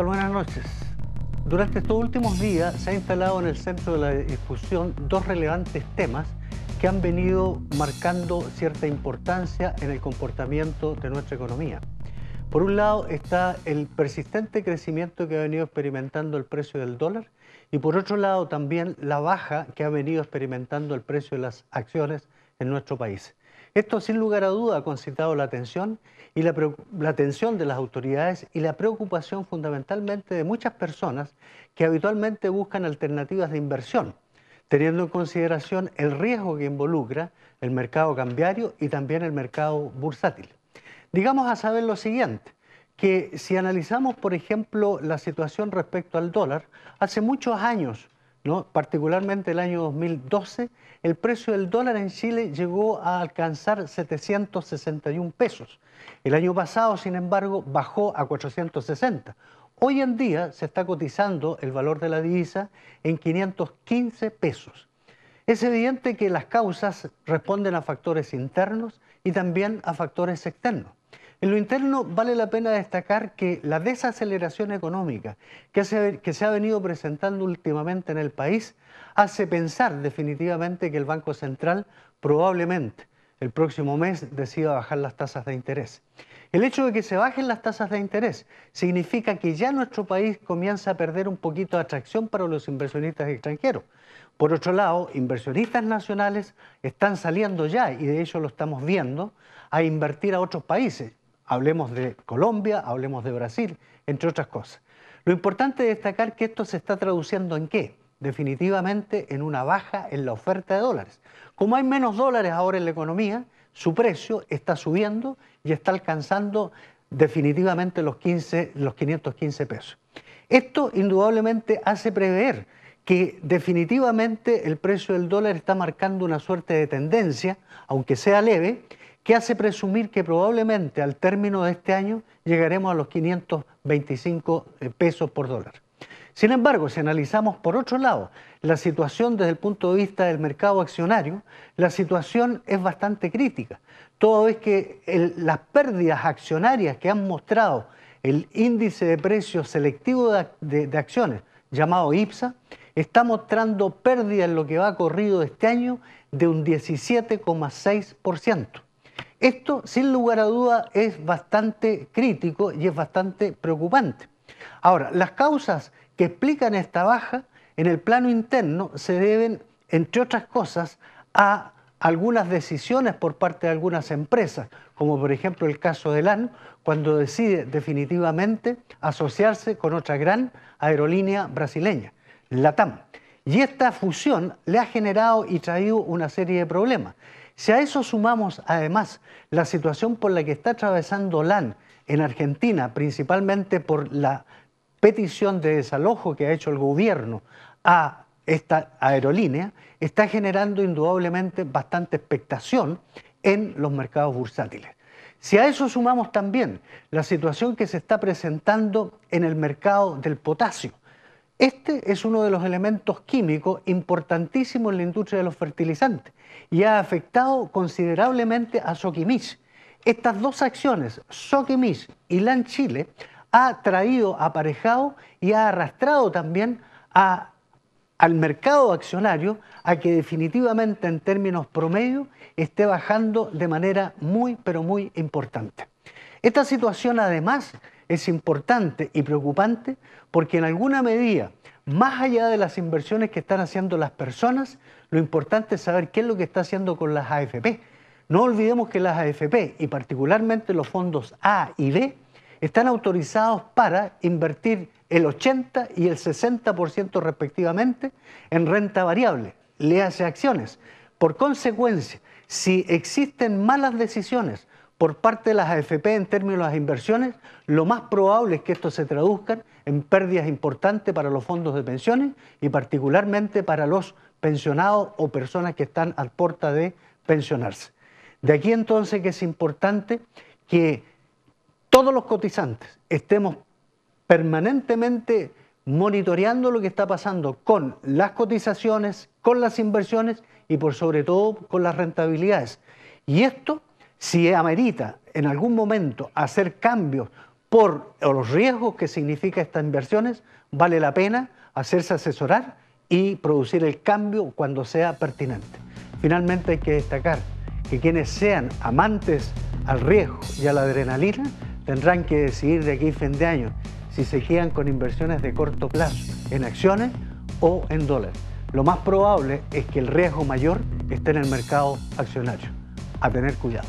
Buenas noches. Durante estos últimos días se ha instalado en el centro de la discusión dos relevantes temas que han venido marcando cierta importancia en el comportamiento de nuestra economía. Por un lado está el persistente crecimiento que ha venido experimentando el precio del dólar y por otro lado también la baja que ha venido experimentando el precio de las acciones en nuestro país. Esto sin lugar a duda ha concitado la atención y la, atención de las autoridades y la preocupación fundamentalmente de muchas personas que habitualmente buscan alternativas de inversión, teniendo en consideración el riesgo que involucra el mercado cambiario y también el mercado bursátil. Digamos a saber lo siguiente, que si analizamos, por ejemplo, la situación respecto al dólar, hace muchos años ¿no? particularmente el año 2012, el precio del dólar en Chile llegó a alcanzar 761 pesos. El año pasado, sin embargo, bajó a 460. Hoy en día se está cotizando el valor de la divisa en 515 pesos. Es evidente que las causas responden a factores internos y también a factores externos. En lo interno vale la pena destacar que la desaceleración económica que se, ha venido presentando últimamente en el país hace pensar definitivamente que el Banco Central probablemente el próximo mes decida bajar las tasas de interés. El hecho de que se bajen las tasas de interés significa que ya nuestro país comienza a perder un poquito de atracción para los inversionistas extranjeros. Por otro lado, inversionistas nacionales están saliendo ya, y de hecho lo estamos viendo, a invertir a otros países. Hablemos de Colombia, hablemos de Brasil, entre otras cosas. Lo importante es destacar que esto se está traduciendo en qué? Definitivamente en una baja en la oferta de dólares. Como hay menos dólares ahora en la economía, su precio está subiendo y está alcanzando definitivamente los, 15, los 515 pesos. Esto indudablemente hace prever que definitivamente el precio del dólar está marcando una suerte de tendencia, aunque sea leve, que hace presumir que probablemente al término de este año llegaremos a los 525 eh, pesos por dólar. Sin embargo, si analizamos por otro lado la situación desde el punto de vista del mercado accionario, la situación es bastante crítica, toda vez que las pérdidas accionarias que han mostrado el índice de precios selectivo de, acciones, llamado IPSA, está mostrando pérdida en lo que va corrido este año de un 17,6%. Esto, sin lugar a duda, es bastante crítico y es bastante preocupante. Ahora, las causas que explican esta baja en el plano interno se deben, entre otras cosas, a algunas decisiones por parte de algunas empresas, como por ejemplo el caso de LAN, cuando decide definitivamente asociarse con otra gran aerolínea brasileña, LATAM. Y esta fusión le ha generado y traído una serie de problemas. Si a eso sumamos además la situación por la que está atravesando LAN en Argentina, principalmente por la petición de desalojo que ha hecho el gobierno a esta aerolínea, está generando indudablemente bastante expectación en los mercados bursátiles. Si a eso sumamos también la situación que se está presentando en el mercado del potasio, este es uno de los elementos químicos importantísimos en la industria de los fertilizantes y ha afectado considerablemente a Soquimich. Estas dos acciones, Soquimich y LAN Chile, ha traído aparejado y ha arrastrado también al mercado accionario a que definitivamente en términos promedio esté bajando de manera muy, pero muy importante. Esta situación además es importante y preocupante porque en alguna medida, más allá de las inversiones que están haciendo las personas, lo importante es saber qué es lo que está haciendo con las AFP. No olvidemos que las AFP y particularmente los fondos A y B están autorizados para invertir el 80 y el 60% respectivamente en renta variable, le hace acciones. Por consecuencia, si existen malas decisiones por parte de las AFP en términos de las inversiones, lo más probable es que esto se traduzca en pérdidas importantes para los fondos de pensiones y particularmente para los pensionados o personas que están al porta de pensionarse. De aquí entonces que es importante que todos los cotizantes estemos permanentemente monitoreando lo que está pasando con las cotizaciones, con las inversiones y por sobre todo con las rentabilidades. Y esto si amerita en algún momento hacer cambios por los riesgos que significa estas inversiones, vale la pena hacerse asesorar y producir el cambio cuando sea pertinente. Finalmente hay que destacar que quienes sean amantes al riesgo y a la adrenalina tendrán que decidir de aquí a fin de año si se guían con inversiones de corto plazo en acciones o en dólares. Lo más probable es que el riesgo mayor esté en el mercado accionario. A tener cuidado.